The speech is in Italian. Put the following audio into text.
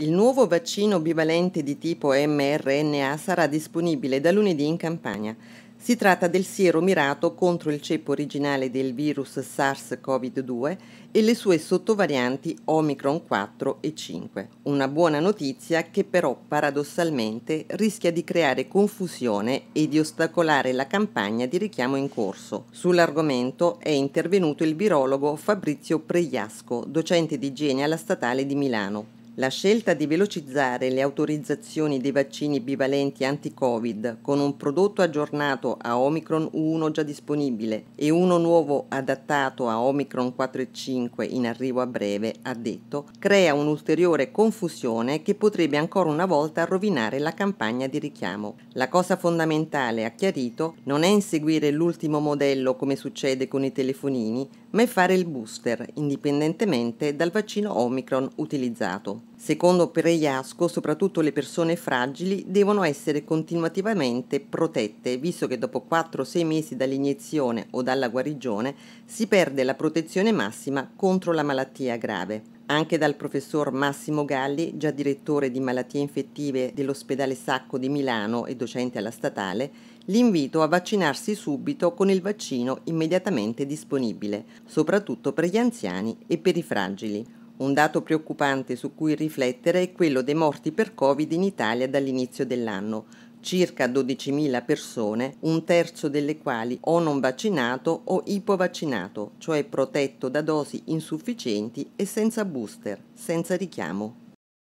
Il nuovo vaccino bivalente di tipo mRNA sarà disponibile da lunedì in Campania. Si tratta del siero mirato contro il ceppo originale del virus SARS-CoV-2 e le sue sottovarianti Omicron 4 e 5. Una buona notizia che però paradossalmente rischia di creare confusione e di ostacolare la campagna di richiamo in corso. Sull'argomento è intervenuto il virologo Fabrizio Pregliasco, docente di igiene alla Statale di Milano. La scelta di velocizzare le autorizzazioni dei vaccini bivalenti anti-Covid con un prodotto aggiornato a Omicron 1 già disponibile e uno nuovo adattato a Omicron 4 e 5 in arrivo a breve, ha detto, crea un'ulteriore confusione che potrebbe ancora una volta rovinare la campagna di richiamo. La cosa fondamentale, ha chiarito, non è inseguire l'ultimo modello come succede con i telefonini, ma è fare il booster, indipendentemente dal vaccino Omicron utilizzato. Secondo Pereiasco, soprattutto le persone fragili devono essere continuativamente protette, visto che dopo 4-6 mesi dall'iniezione o dalla guarigione si perde la protezione massima contro la malattia grave. Anche dal professor Massimo Galli, già direttore di malattie infettive dell'ospedale Sacco di Milano e docente alla statale, l'invito a vaccinarsi subito con il vaccino immediatamente disponibile, soprattutto per gli anziani e per i fragili. Un dato preoccupante su cui riflettere è quello dei morti per Covid in Italia dall'inizio dell'anno, circa 12.000 persone, un terzo delle quali o non vaccinato o ipovaccinato, cioè protetto da dosi insufficienti e senza booster, senza richiamo.